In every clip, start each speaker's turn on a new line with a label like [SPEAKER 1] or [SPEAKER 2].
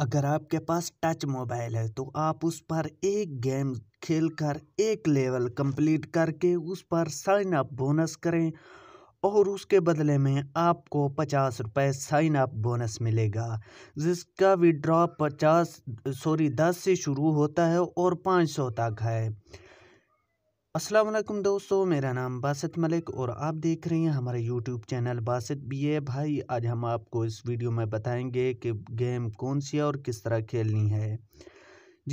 [SPEAKER 1] अगर आपके पास touch mobile है तो आप उस पर एक गेम खेल कर एक लेवल कंप्लीट करके उस पर साइन अप बोनस करें और उसके बदले में आपको पचास रुपये साइन अप बोनस मिलेगा जिसका विड्रॉ पचास सॉरी दस से शुरू होता है और पाँच सौ तक है असलम दोस्तों मेरा नाम बासित मलिक और आप देख रहे हैं हमारे YouTube channel Basit B A भाई आज हम आपको इस वीडियो में बताएंगे कि गेम कौन सी है और किस तरह खेलनी है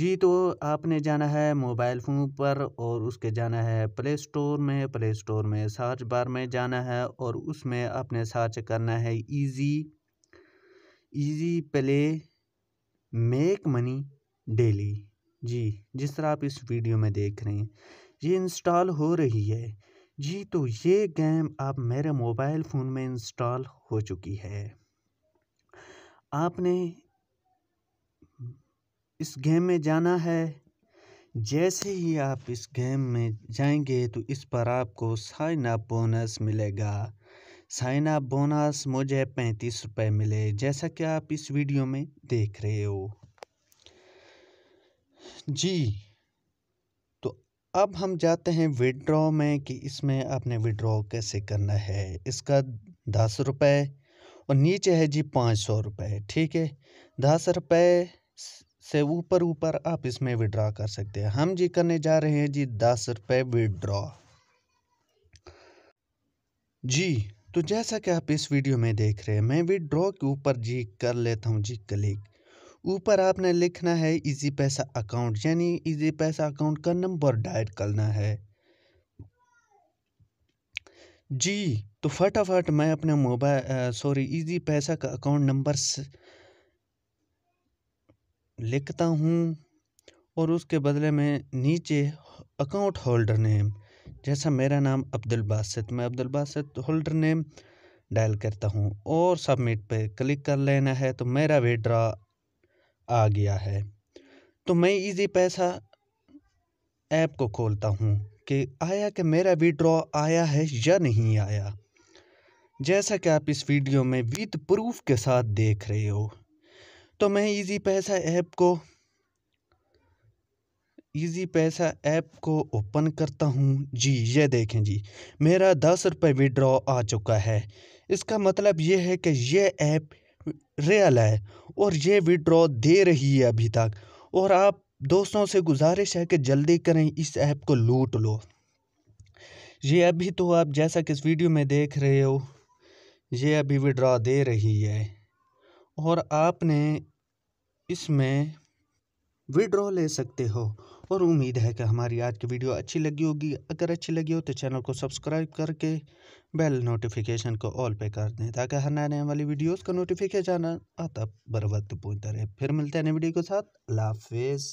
[SPEAKER 1] जी तो आपने जाना है मोबाइल फ़ोन पर और उसके जाना है प्ले स्टोर में प्ले स्टोर में सर्च बार में जाना है और उसमें आपने सर्च करना है easy easy play make money daily जी जिस तरह आप इस वीडियो में देख रहे हैं ये इंस्टॉल हो रही है जी तो ये गेम अब मेरे मोबाइल फ़ोन में इंस्टॉल हो चुकी है आपने इस गेम में जाना है जैसे ही आप इस गेम में जाएंगे तो इस पर आपको साइन अप बोनस मिलेगा साइन अप बोनस मुझे पैंतीस रुपये मिले जैसा कि आप इस वीडियो में देख रहे हो जी अब हम जाते हैं विड्रॉ में कि इसमें आपने विड्रॉ कैसे करना है इसका दस रुपये और नीचे है जी पाँच सौ रुपये ठीक है दस रुपये से ऊपर ऊपर आप इसमें विड्रॉ कर सकते हैं हम जी करने जा रहे हैं जी दस रुपये विड्रॉ जी तो जैसा कि आप इस वीडियो में देख रहे हैं मैं विड्रॉ के ऊपर जी कर लेता हूँ जी क्लिक ऊपर आपने लिखना है इजी पैसा अकाउंट यानी इजी पैसा अकाउंट का नंबर डायल करना है जी तो फटाफट मैं अपने मोबाइल सॉरी इजी पैसा का अकाउंट नंबर लिखता हूँ और उसके बदले में नीचे अकाउंट होल्डर नेम जैसा मेरा नाम अब्दुल बासित मैं Abdul Basit holder name dial करता हूँ और सबमिट पे क्लिक कर लेना है तो मेरा विड्रा आ गया है तो मैं इजी पैसा ऐप को खोलता हूँ कि आया कि मेरा विड्रॉ आया है या नहीं आया जैसा कि आप इस वीडियो में विद प्रूफ के साथ देख रहे हो तो मैं इजी पैसा ऐप को इजी पैसा ऐप को ओपन करता हूँ जी ये देखें जी मेरा दस रुपये विड्रॉ आ चुका है इसका मतलब ये है कि यह ऐप रियल है और ये विड्रॉ दे रही है अभी तक और आप दोस्तों से गुजारिश है कि जल्दी करें इस ऐप को लूट लो ये अभी तो आप जैसा कि इस वीडियो में देख रहे हो ये अभी विड्रॉ दे रही है और आपने इसमें विड्रॉ ले सकते हो और उम्मीद है कि हमारी आज की वीडियो अच्छी लगी होगी अगर अच्छी लगी हो तो चैनल को सब्सक्राइब करके बेल नोटिफिकेशन को ऑल पे कर दें ताकि हर नए आने वाली वीडियोज़ का नोटिफिकेशन आता बर वक्त पूछता रहे फिर मिलते हैं नई वीडियो के साथ अल्लाह हाफिज़